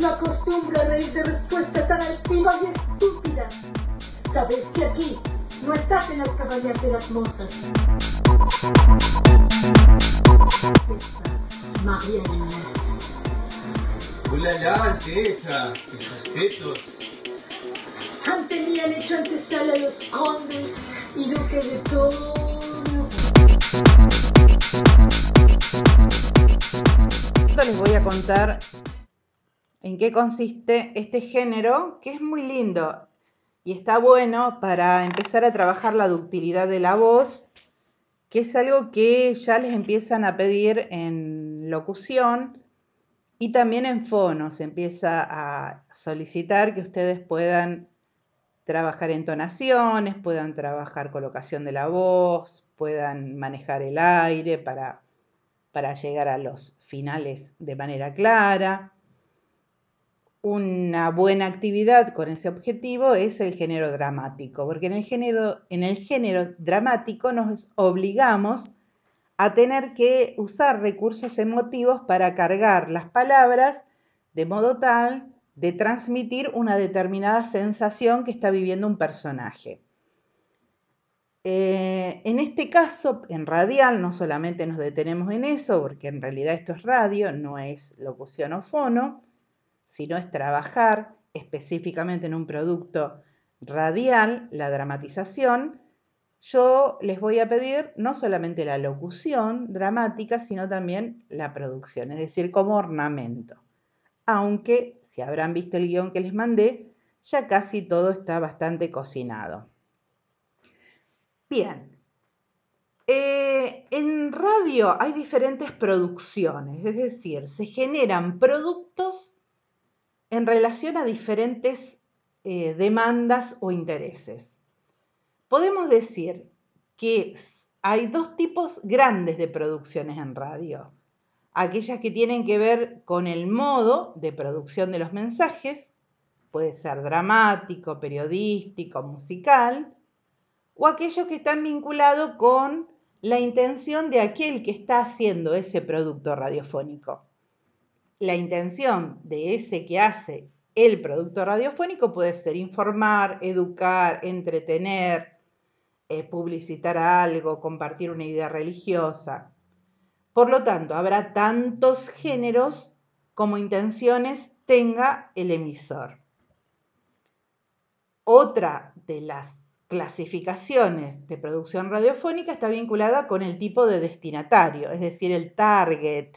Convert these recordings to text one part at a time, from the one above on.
No acostumbro a reír de respuestas tan altivas y estúpidas. Sabes que aquí no estás en las caballas de las mozas. Hola ¡Ulala, Alteza! ¡Mis respetos! Ante mí han hecho antesala los condes y lo que de todo. Les voy a contar en qué consiste este género, que es muy lindo y está bueno para empezar a trabajar la ductilidad de la voz, que es algo que ya les empiezan a pedir en locución y también en fono se empieza a solicitar que ustedes puedan trabajar entonaciones, puedan trabajar colocación de la voz, puedan manejar el aire para, llegar a los finales de manera clara. Una buena actividad con ese objetivo es el género dramático, porque en el género, en el género dramático nos obligamos a tener que usar recursos emotivos para cargar las palabras de modo tal de transmitir una determinada sensación que está viviendo un personaje. Eh, en este caso, en radial, no solamente nos detenemos en eso, porque en realidad esto es radio, no es locución o fono, sino es trabajar específicamente en un producto radial, la dramatización. Yo les voy a pedir no solamente la locución dramática, sino también la producción, es decir, como ornamento aunque si habrán visto el guión que les mandé, ya casi todo está bastante cocinado. Bien, eh, en radio hay diferentes producciones, es decir, se generan productos en relación a diferentes eh, demandas o intereses. Podemos decir que hay dos tipos grandes de producciones en radio aquellas que tienen que ver con el modo de producción de los mensajes, puede ser dramático, periodístico, musical, o aquellos que están vinculados con la intención de aquel que está haciendo ese producto radiofónico. La intención de ese que hace el producto radiofónico puede ser informar, educar, entretener, eh, publicitar algo, compartir una idea religiosa, por lo tanto, habrá tantos géneros como intenciones tenga el emisor. Otra de las clasificaciones de producción radiofónica está vinculada con el tipo de destinatario, es decir, el target.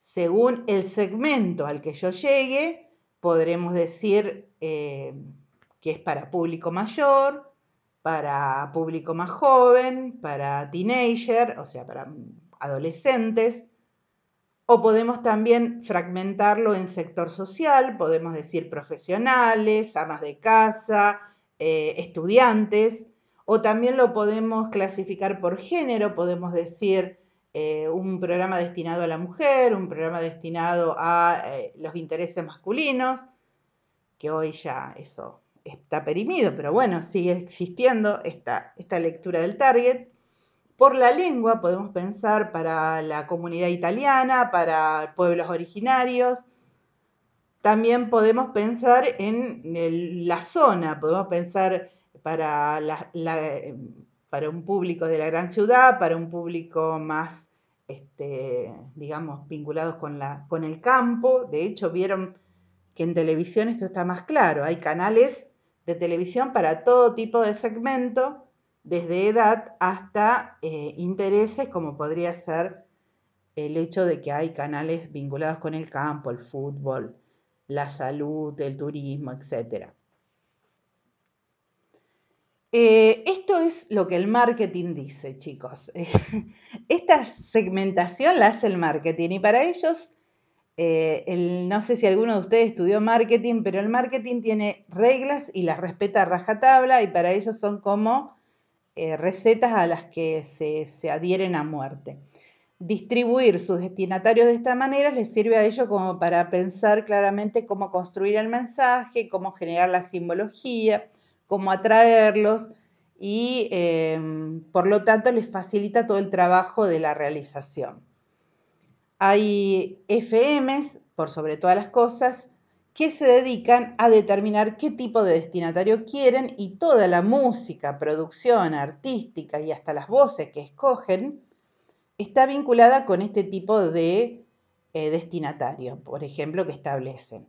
Según el segmento al que yo llegue, podremos decir eh, que es para público mayor, para público más joven, para teenager, o sea, para adolescentes, o podemos también fragmentarlo en sector social, podemos decir profesionales, amas de casa, eh, estudiantes, o también lo podemos clasificar por género, podemos decir eh, un programa destinado a la mujer, un programa destinado a eh, los intereses masculinos, que hoy ya eso está perimido, pero bueno, sigue existiendo esta lectura del target. Por la lengua podemos pensar para la comunidad italiana, para pueblos originarios. También podemos pensar en la zona, podemos pensar para, un público de la gran ciudad, para un público más, este, digamos, vinculados con, con el campo. De hecho, vieron que en televisión esto está más claro. Hay canales de televisión para todo tipo de segmento desde edad hasta eh, intereses como podría ser el hecho de que hay canales vinculados con el campo, el fútbol, la salud, el turismo, etc. Eh, esto es lo que el marketing dice, chicos. Esta segmentación la hace el marketing y para ellos, eh, no sé si alguno de ustedes estudió marketing, pero el marketing tiene reglas y las respeta a rajatabla y para ellos son como eh, recetas a las que se, adhieren a muerte. Distribuir sus destinatarios de esta manera les sirve a ellos como para pensar claramente cómo construir el mensaje, cómo generar la simbología, cómo atraerlos y em, por lo tanto les facilita todo el trabajo de la realización. Hay FMs, por sobre todas las cosas, que se dedican a determinar qué tipo de destinatario quieren y toda la música, producción artística y hasta las voces que escogen está vinculada con este tipo de eh, destinatario, por ejemplo, que establecen.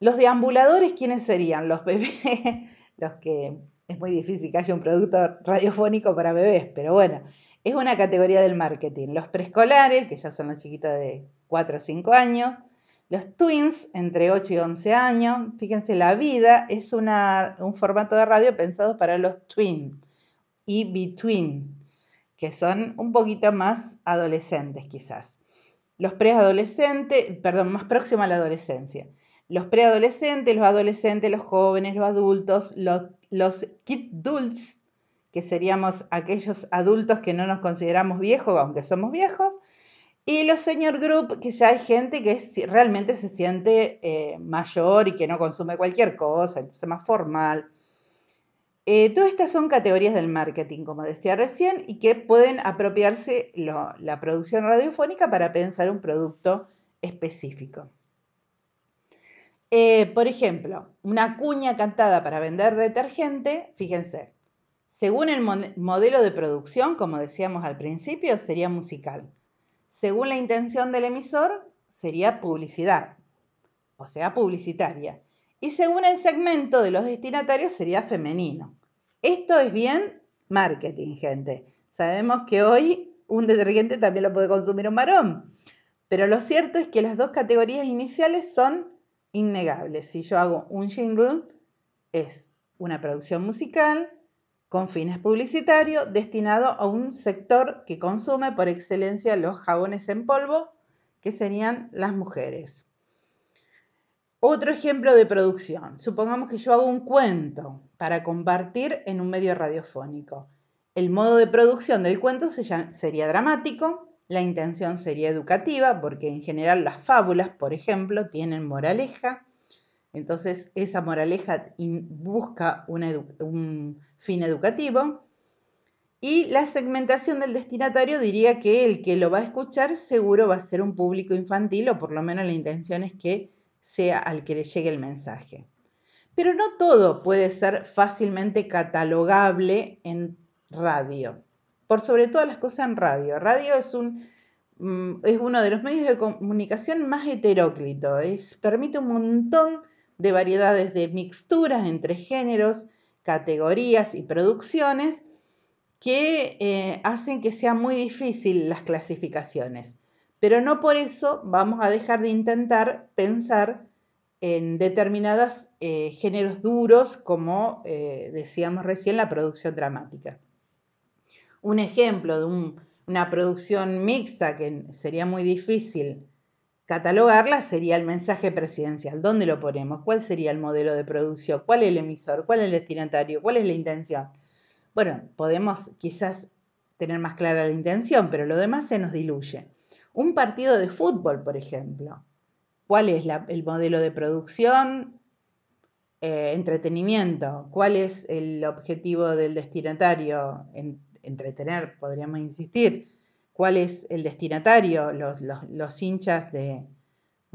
Los deambuladores, ¿quiénes serían? Los bebés, los que es muy difícil que haya un producto radiofónico para bebés, pero bueno, es una categoría del marketing. Los preescolares, que ya son los chiquitos de 4 o 5 años, los twins, entre 8 y 11 años, fíjense, la vida es un formato de radio pensado para los twins y between, que son un poquito más adolescentes quizás. Los preadolescentes, perdón, más próximo a la adolescencia. Los preadolescentes, los adolescentes, los jóvenes, los adultos, los, los kidults, que seríamos aquellos adultos que no nos consideramos viejos, aunque somos viejos, y los senior group, que ya hay gente que realmente se siente eh, mayor y que no consume cualquier cosa, entonces más formal. Eh, todas estas son categorías del marketing, como decía recién, y que pueden apropiarse la producción radiofónica para pensar un producto específico. Eh, por ejemplo, una cuña cantada para vender detergente, fíjense, según el modelo de producción, como decíamos al principio, sería musical según la intención del emisor, sería publicidad, o sea, publicitaria. Y según el segmento de los destinatarios, sería femenino. Esto es bien marketing, gente. Sabemos que hoy un detergente también lo puede consumir un varón. Pero lo cierto es que las dos categorías iniciales son innegables. Si yo hago un jingle, es una producción musical con fines publicitarios destinado a un sector que consume por excelencia los jabones en polvo, que serían las mujeres. Otro ejemplo de producción. Supongamos que yo hago un cuento para compartir en un medio radiofónico. El modo de producción del cuento sería dramático, la intención sería educativa, porque en general las fábulas, por ejemplo, tienen moraleja. Entonces esa moraleja busca una un fin educativo. Y la segmentación del destinatario diría que el que lo va a escuchar seguro va a ser un público infantil o por lo menos la intención es que sea al que le llegue el mensaje. Pero no todo puede ser fácilmente catalogable en radio. Por sobre todas las cosas en radio. Radio es, mm, uno de los medios de comunicación más heteróclitos, permite un montón de variedades de mixturas entre géneros, categorías y producciones que eh, hacen que sea muy difícil las clasificaciones. Pero no por eso vamos a dejar de intentar pensar en determinados eh, géneros duros, como eh, decíamos recién, la producción dramática. Un ejemplo de una producción mixta que sería muy difícil catalogarla sería el mensaje presidencial. ¿Dónde lo ponemos? ¿Cuál sería el modelo de producción? ¿Cuál es el emisor? ¿Cuál es el destinatario? ¿Cuál es la intención? Bueno, podemos quizás tener más clara la intención, pero lo demás se nos diluye. Un partido de fútbol, por ejemplo. ¿Cuál es el modelo de producción? Eh, entretenimiento. ¿Cuál es el objetivo del destinatario? entretener, podríamos insistir cuál es el destinatario, los, hinchas de,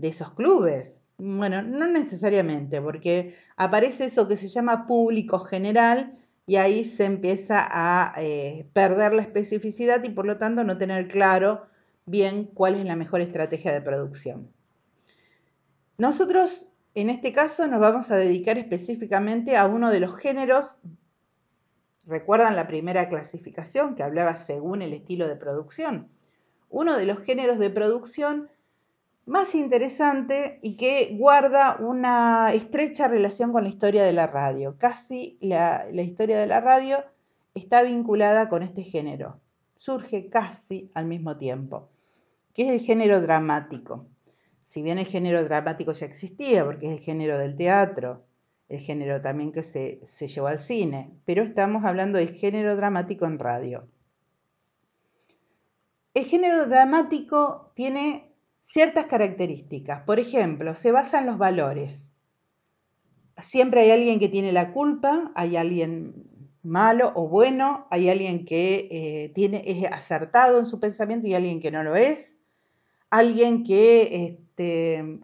esos clubes. Bueno, no necesariamente, porque aparece eso que se llama público general y ahí se empieza a eh, perder la especificidad y por lo tanto no tener claro bien cuál es la mejor estrategia de producción. Nosotros en este caso nos vamos a dedicar específicamente a uno de los géneros ¿Recuerdan la primera clasificación que hablaba según el estilo de producción? Uno de los géneros de producción más interesante y que guarda una estrecha relación con la historia de la radio. Casi la, historia de la radio está vinculada con este género. Surge casi al mismo tiempo, que es el género dramático. Si bien el género dramático ya existía, porque es el género del teatro, el género también que se, llevó al cine, pero estamos hablando del género dramático en radio. El género dramático tiene ciertas características, por ejemplo, se basa en los valores. Siempre hay alguien que tiene la culpa, hay alguien malo o bueno, hay alguien que eh, tiene, es acertado en su pensamiento y alguien que no lo es, alguien que este,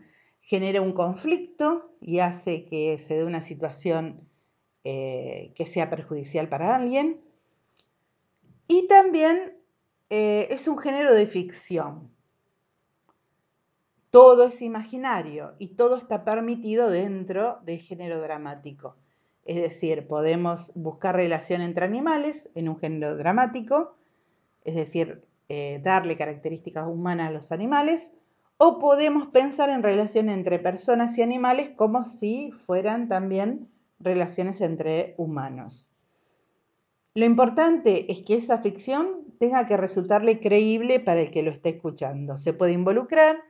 genera un conflicto y hace que se dé una situación eh, que sea perjudicial para alguien. Y también eh, es un género de ficción. Todo es imaginario y todo está permitido dentro del género dramático. Es decir, podemos buscar relación entre animales en un género dramático, es decir, eh, darle características humanas a los animales, o podemos pensar en relación entre personas y animales como si fueran también relaciones entre humanos. Lo importante es que esa ficción tenga que resultarle creíble para el que lo esté escuchando. Se puede involucrar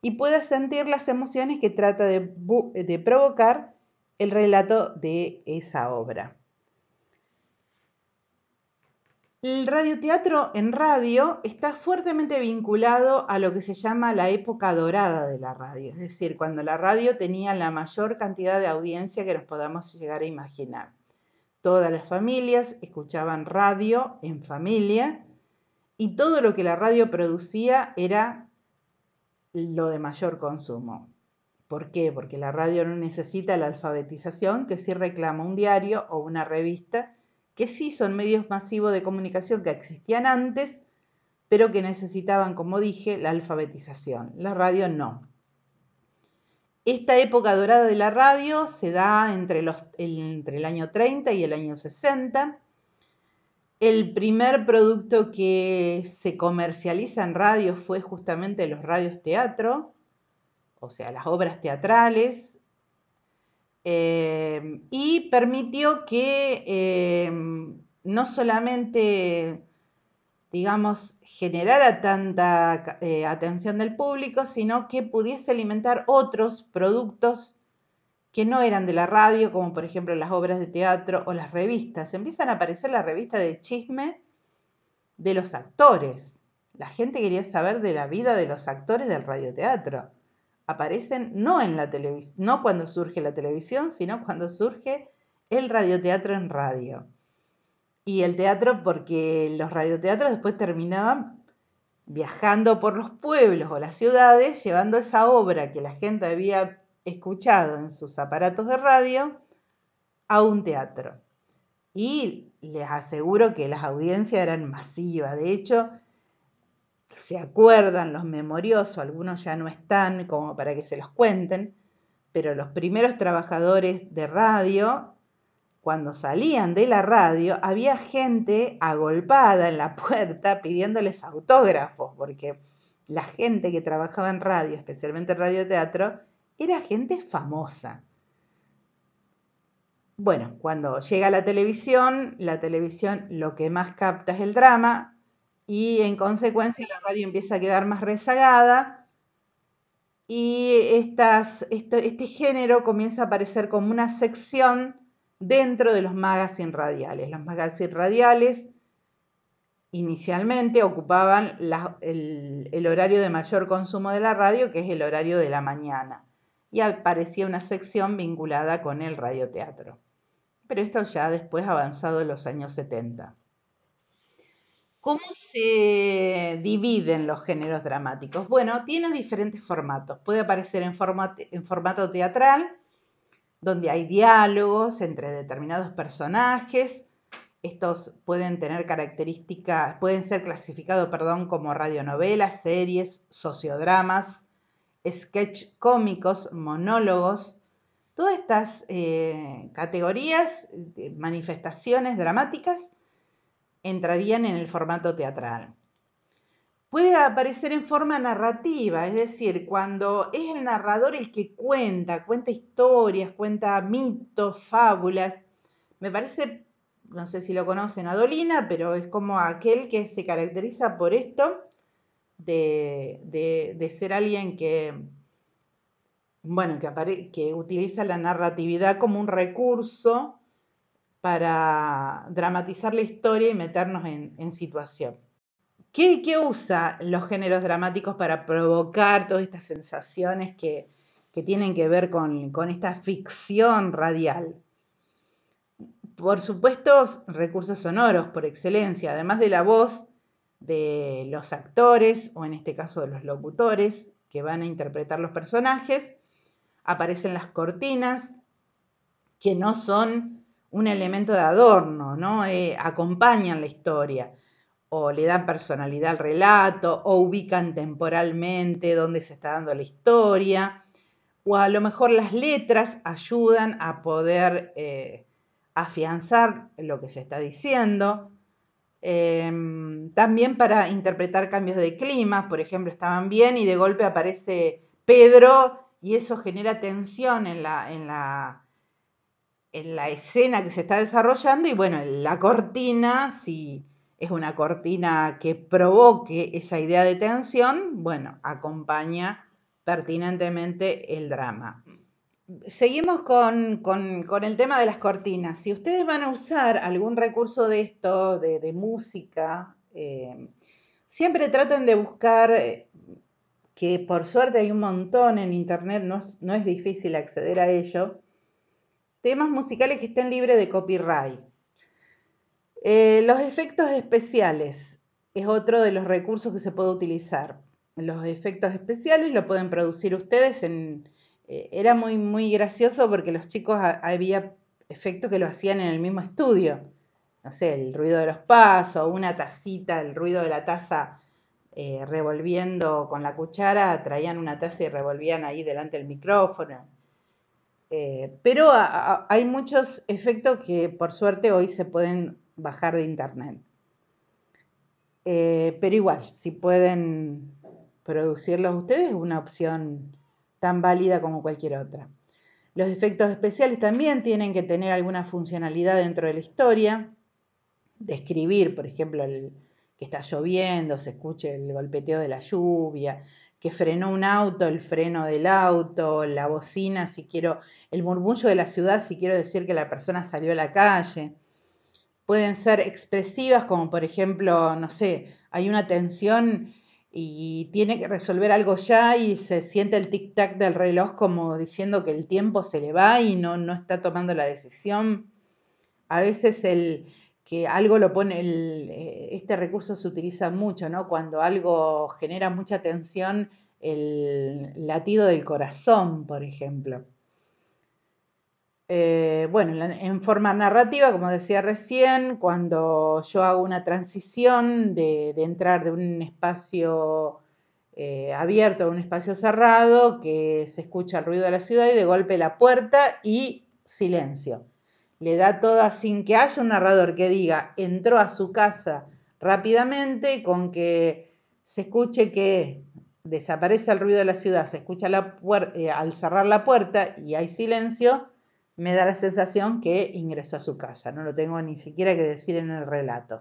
y pueda sentir las emociones que trata de, de provocar el relato de esa obra. El radioteatro en radio está fuertemente vinculado a lo que se llama la época dorada de la radio, es decir, cuando la radio tenía la mayor cantidad de audiencia que nos podamos llegar a imaginar. Todas las familias escuchaban radio en familia y todo lo que la radio producía era lo de mayor consumo. ¿Por qué? Porque la radio no necesita la alfabetización que sí reclama un diario o una revista que sí son medios masivos de comunicación que existían antes, pero que necesitaban, como dije, la alfabetización. La radio no. Esta época dorada de la radio se da entre, el año 30 y el año 60. El primer producto que se comercializa en radio fue justamente los radios teatro, o sea, las obras teatrales, Em, y permitió que em, no solamente, digamos, generara tanta eh, atención del público, sino que pudiese alimentar otros productos que no eran de la radio, como por ejemplo las obras de teatro o las revistas. Empiezan a aparecer las revistas de chisme de los actores. La gente quería saber de la vida de los actores del radioteatro aparecen no, en la no cuando surge la televisión, sino cuando surge el radioteatro en radio. Y el teatro porque los radioteatros después terminaban viajando por los pueblos o las ciudades, llevando esa obra que la gente había escuchado en sus aparatos de radio a un teatro. Y les aseguro que las audiencias eran masivas. De hecho, se acuerdan los memoriosos, algunos ya no están como para que se los cuenten, pero los primeros trabajadores de radio, cuando salían de la radio, había gente agolpada en la puerta pidiéndoles autógrafos, porque la gente que trabajaba en radio, especialmente en radioteatro, era gente famosa. Bueno, cuando llega la televisión, la televisión lo que más capta es el drama, y en consecuencia la radio empieza a quedar más rezagada y este, género comienza a aparecer como una sección dentro de los magazines radiales. Los magazines radiales inicialmente ocupaban el, horario de mayor consumo de la radio, que es el horario de la mañana, y aparecía una sección vinculada con el radioteatro. Pero esto ya después ha avanzado en los años 70. ¿Cómo se dividen los géneros dramáticos? Bueno, tiene diferentes formatos. Puede aparecer en, formato teatral, donde hay diálogos entre determinados personajes. Estos pueden tener características, pueden ser clasificados, perdón, como radionovelas, series, sociodramas, sketch cómicos, monólogos. Todas estas eh, categorías, eh, manifestaciones dramáticas, entrarían en el formato teatral. Puede aparecer en forma narrativa, es decir, cuando es el narrador el que cuenta, cuenta historias, cuenta mitos, fábulas. Me parece, no sé si lo conocen a Dolina, pero es como aquel que se caracteriza por esto, de, de, ser alguien que, bueno, que, que utiliza la narratividad como un recurso para dramatizar la historia y meternos en, situación. ¿Qué, ¿Qué, usa los géneros dramáticos para provocar todas estas sensaciones que, tienen que ver con, con esta ficción radial? por supuesto, recursos sonoros por excelencia, además de la voz de los actores o en este caso de los locutores que van a interpretar los personajes, aparecen las cortinas que no son un elemento de adorno, ¿no? Eh, acompañan la historia o le dan personalidad al relato o ubican temporalmente dónde se está dando la historia o a lo mejor las letras ayudan a poder eh, afianzar lo que se está diciendo. Em, también para interpretar cambios de clima, por ejemplo, estaban bien y de golpe aparece Pedro y eso genera tensión en la, en la en la escena que se está desarrollando y bueno, la cortina, si es una cortina que provoque esa idea de tensión, bueno, acompaña pertinentemente el drama. Seguimos con, el tema de las cortinas. Si ustedes van a usar algún recurso de esto, de, música, eh, siempre traten de buscar, eh, que por suerte hay un montón en Internet, no es difícil acceder a ello, temas musicales que estén libres de copyright. Eh, los efectos especiales es otro de los recursos que se puede utilizar. Los efectos especiales lo pueden producir ustedes en... Eh, era muy, muy gracioso porque los chicos había efectos que lo hacían en el mismo estudio. No sé, el ruido de los pasos, una tacita, el ruido de la taza eh, revolviendo con la cuchara, traían una taza y revolvían ahí delante del micrófono. Eh, pero hay muchos efectos que por suerte hoy se pueden bajar de internet. Eh, pero igual, si pueden producirlos ustedes, es una opción tan válida como cualquier otra. Los efectos especiales también tienen que tener alguna funcionalidad dentro de la historia. Describir, por ejemplo, el, que está lloviendo, se escuche el golpeteo de la lluvia, que frenó un auto, el freno del auto, la bocina, si quiero, el murmullo de la ciudad, si quiero decir que la persona salió a la calle. Pueden ser expresivas, como por ejemplo, no sé, hay una tensión y tiene que resolver algo ya y se siente el tic-tac del reloj como diciendo que el tiempo se le va y no, no está tomando la decisión. A veces el, que algo lo pone, eh, este recurso se utiliza mucho, ¿no? Cuando algo genera mucha tensión, el latido del corazón, por ejemplo. Eh, bueno, en forma narrativa, como decía recién, cuando yo hago una transición de, entrar de un espacio eh, abierto a un espacio cerrado, que se escucha el ruido de la ciudad y de golpe la puerta y silencio le da toda sin que haya un narrador que diga, entró a su casa rápidamente, con que se escuche que desaparece el ruido de la ciudad, se escucha la eh, al cerrar la puerta y hay silencio, me da la sensación que ingresó a su casa. No lo tengo ni siquiera que decir en el relato.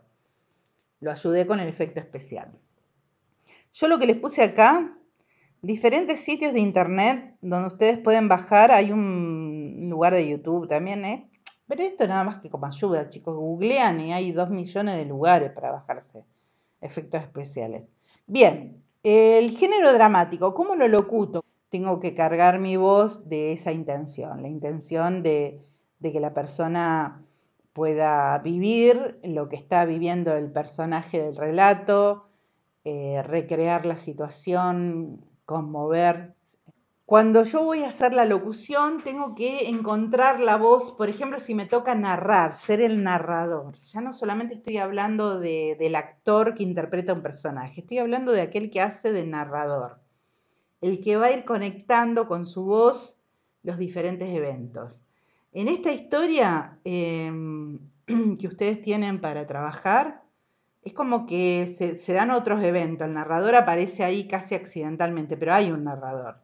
Lo ayudé con el efecto especial. Yo lo que les puse acá, diferentes sitios de internet donde ustedes pueden bajar, hay un lugar de YouTube también, ¿eh? Pero esto nada más que como ayuda, chicos. Googlean y hay dos millones de lugares para bajarse efectos especiales. Bien, el género dramático, ¿cómo lo locuto? Tengo que cargar mi voz de esa intención, la intención de, que la persona pueda vivir lo que está viviendo el personaje del relato, eh, recrear la situación, conmover cuando yo voy a hacer la locución, tengo que encontrar la voz, por ejemplo, si me toca narrar, ser el narrador. Ya no solamente estoy hablando del actor que interpreta un personaje, estoy hablando de aquel que hace de narrador, el que va a ir conectando con su voz los diferentes eventos. En esta historia em, que ustedes tienen para trabajar, es como que se dan otros eventos. El narrador aparece ahí casi accidentalmente, pero hay un narrador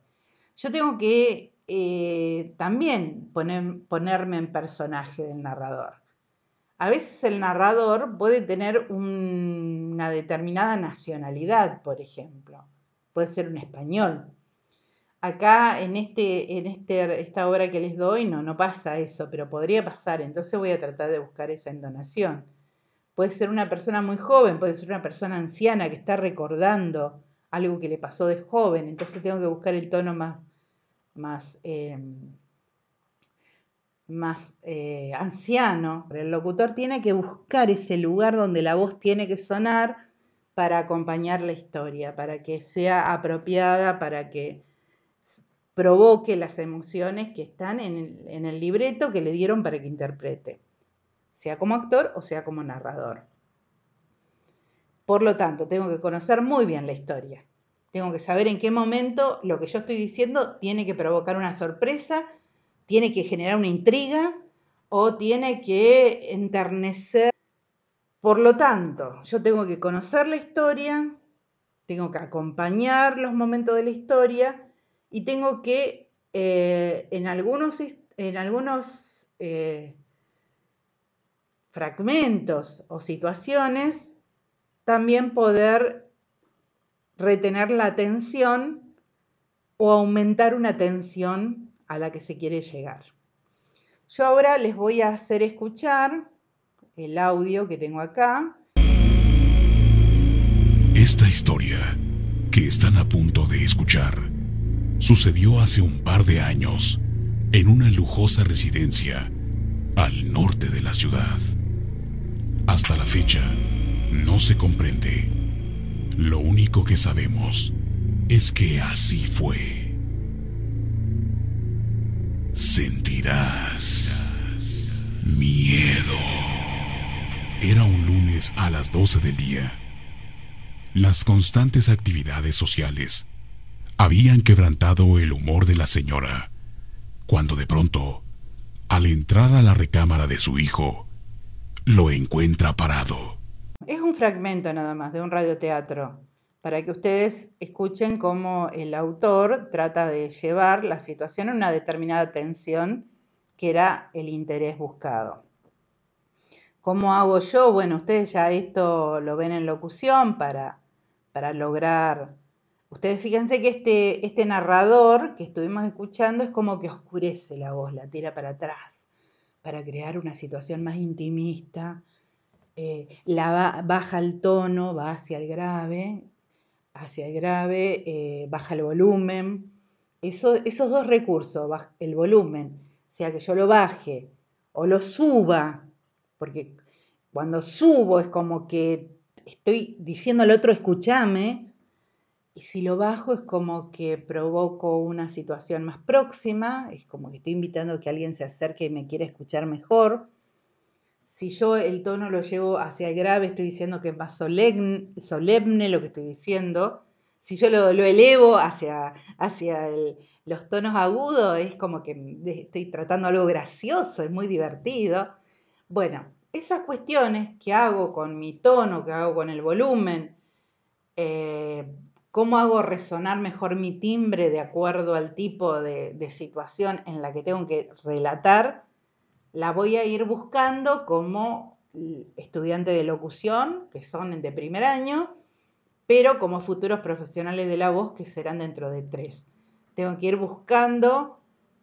yo tengo que eh, también ponerme en personaje del narrador. A veces el narrador puede tener una determinada nacionalidad, por ejemplo. Puede ser un español. Acá en, este, en este, esta obra que les doy no, no pasa eso, pero podría pasar. Entonces voy a tratar de buscar esa endonación. Puede ser una persona muy joven, puede ser una persona anciana que está recordando algo que le pasó de joven. Entonces tengo que buscar el tono más más, em, más eh, anciano. El locutor tiene que buscar ese lugar donde la voz tiene que sonar para acompañar la historia, para que sea apropiada, para que provoque las emociones que están en el libreto que le dieron para que interprete, sea como actor o sea como narrador. Por lo tanto, tengo que conocer muy bien la historia. Tengo que saber en qué momento lo que yo estoy diciendo tiene que provocar una sorpresa, tiene que generar una intriga o tiene que enternecer. Por lo tanto, yo tengo que conocer la historia, tengo que acompañar los momentos de la historia y tengo que eh, en algunos, en algunos eh, fragmentos o situaciones también poder retener la atención o aumentar una tensión a la que se quiere llegar. Yo ahora les voy a hacer escuchar el audio que tengo acá. Esta historia que están a punto de escuchar sucedió hace un par de años en una lujosa residencia al norte de la ciudad. Hasta la fecha, no se comprende lo único que sabemos es que así fue. Sentirás miedo. Era un lunes a las 12 del día. Las constantes actividades sociales habían quebrantado el humor de la señora, cuando de pronto, al entrar a la recámara de su hijo, lo encuentra parado es un fragmento nada más de un radioteatro para que ustedes escuchen cómo el autor trata de llevar la situación a una determinada tensión que era el interés buscado. ¿Cómo hago yo? Bueno, ustedes ya esto lo ven en locución para, para lograr... Ustedes fíjense que este, este narrador que estuvimos escuchando es como que oscurece la voz, la tira para atrás, para crear una situación más intimista, eh, la, baja el tono, va hacia el grave, hacia el grave, eh, baja el volumen. esos dos recursos, el volumen, sea que yo lo baje o lo suba, porque cuando subo es como que estoy diciendo al otro escúchame, y si lo bajo es como que provoco una situación más próxima, es como que estoy invitando a que alguien se acerque y me quiera escuchar mejor. Si yo el tono lo llevo hacia el grave, estoy diciendo que es más solemne, lo que estoy diciendo. Si yo lo, elevo hacia, hacia los tonos agudos, es como que estoy tratando algo gracioso, es muy divertido. Bueno, esas cuestiones que hago con mi tono, que hago con el volumen, eh, cómo hago resonar mejor mi timbre de acuerdo al tipo de situación en la que tengo que relatar, la voy a ir buscando como estudiante de locución, que son de primer año, pero como futuros profesionales de la voz, que serán dentro de tres. Tengo que ir buscando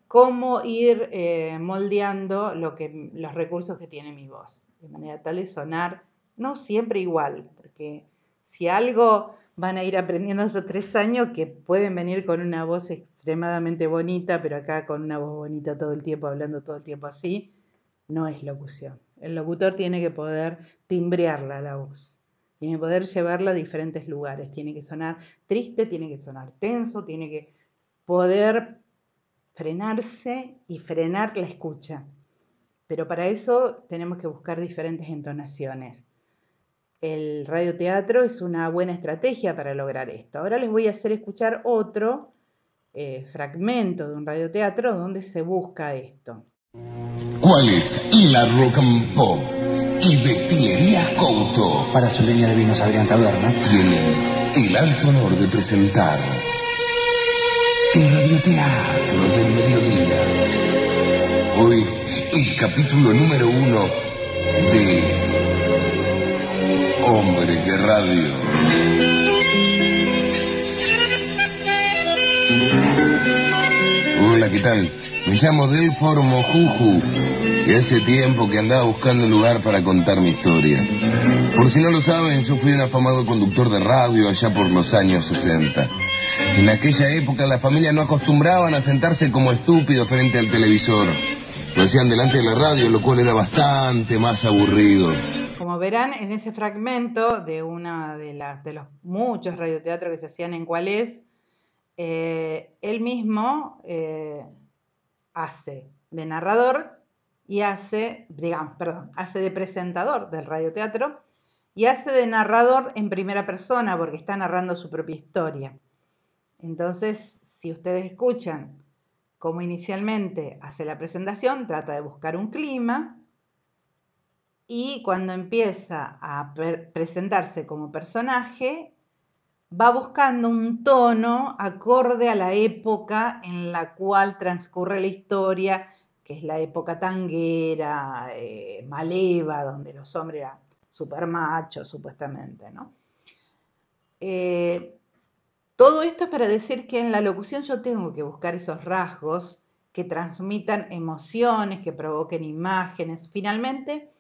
cómo ir eh, moldeando que, los recursos que tiene mi voz, de manera tal de sonar no siempre igual, porque si algo van a ir aprendiendo estos tres años, que pueden venir con una voz extremadamente bonita, pero acá con una voz bonita todo el tiempo, hablando todo el tiempo así, no es locución. El locutor tiene que poder timbrearla la voz, tiene que poder llevarla a diferentes lugares, tiene que sonar triste, tiene que sonar tenso, tiene que poder frenarse y frenar la escucha. Pero para eso tenemos que buscar diferentes entonaciones. El radioteatro es una buena estrategia para lograr esto. Ahora les voy a hacer escuchar otro eh, fragmento de un radioteatro donde se busca esto. ¿Cuál es La Rock and Pop y Destilerías Couto. Para su leña de vinos Adrián Taberna. Tienen el alto honor de presentar el radioteatro del mediodía. Hoy el capítulo número uno de Hombres de Radio. Hola, ¿qué tal? Me llamo Delfor Mojuju y hace tiempo que andaba buscando un lugar para contar mi historia. Por si no lo saben, yo fui un afamado conductor de radio allá por los años 60. En aquella época la familia no acostumbraban a sentarse como estúpido frente al televisor. Lo hacían delante de la radio, lo cual era bastante más aburrido. Como verán en ese fragmento de uno de los muchos radioteatros que se hacían en Cuál es, eh, él mismo eh, hace de narrador y hace, digamos, perdón, hace de presentador del radioteatro y hace de narrador en primera persona porque está narrando su propia historia. Entonces, si ustedes escuchan cómo inicialmente hace la presentación, trata de buscar un clima y cuando empieza a presentarse como personaje, va buscando un tono acorde a la época en la cual transcurre la historia, que es la época tanguera, eh, maleva, donde los hombres eran super machos, supuestamente, ¿no? Eh, todo esto es para decir que en la locución yo tengo que buscar esos rasgos que transmitan emociones, que provoquen imágenes, finalmente,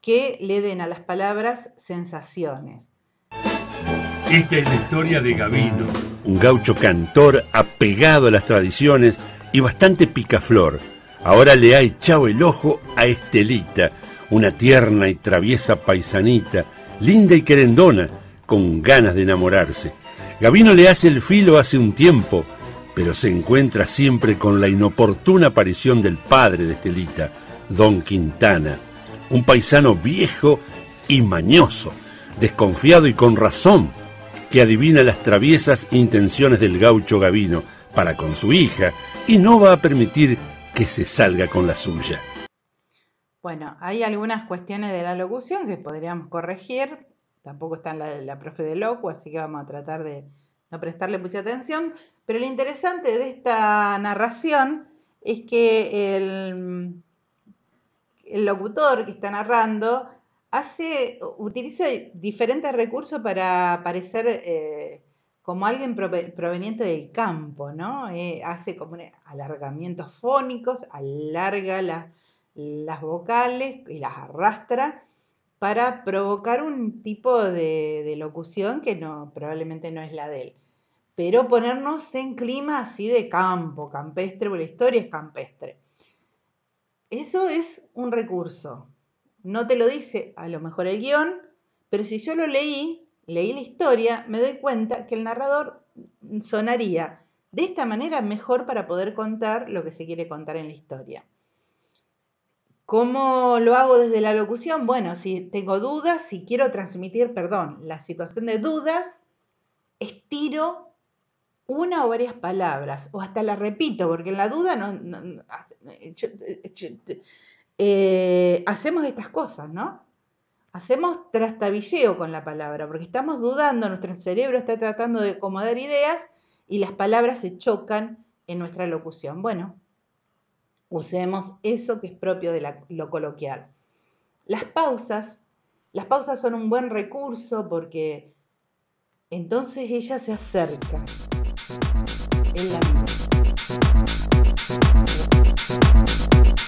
que le den a las palabras sensaciones. Esta es la historia de Gavino. Un gaucho cantor apegado a las tradiciones y bastante picaflor. Ahora le ha echado el ojo a Estelita, una tierna y traviesa paisanita, linda y querendona, con ganas de enamorarse. Gavino le hace el filo hace un tiempo, pero se encuentra siempre con la inoportuna aparición del padre de Estelita, don Quintana, un paisano viejo y mañoso, desconfiado y con razón que adivina las traviesas intenciones del gaucho Gavino para con su hija y no va a permitir que se salga con la suya. Bueno, hay algunas cuestiones de la locución que podríamos corregir. Tampoco está la, la profe de loco, así que vamos a tratar de no prestarle mucha atención. Pero lo interesante de esta narración es que el locutor que está narrando utiliza diferentes recursos para parecer eh, como alguien proveniente del campo, ¿no? Eh, hace como alargamientos fónicos, alarga las vocales y las arrastra para provocar un tipo de, locución que no, probablemente no es la de él. Pero ponernos en clima así de campo, campestre, porque la historia es campestre. Eso es un recurso no te lo dice a lo mejor el guión, pero si yo lo leí, leí la historia, me doy cuenta que el narrador sonaría de esta manera mejor para poder contar lo que se quiere contar en la historia. ¿Cómo lo hago desde la locución? Bueno, si tengo dudas, si quiero transmitir, perdón, la situación de dudas, estiro una o varias palabras, o hasta la repito, porque en la duda no, eh, hacemos estas cosas, ¿no? Hacemos trastabilleo con la palabra, porque estamos dudando, nuestro cerebro está tratando de acomodar ideas y las palabras se chocan en nuestra locución. Bueno, usemos eso que es propio de lo coloquial. Las pausas, las pausas son un buen recurso porque entonces ella se acerca. la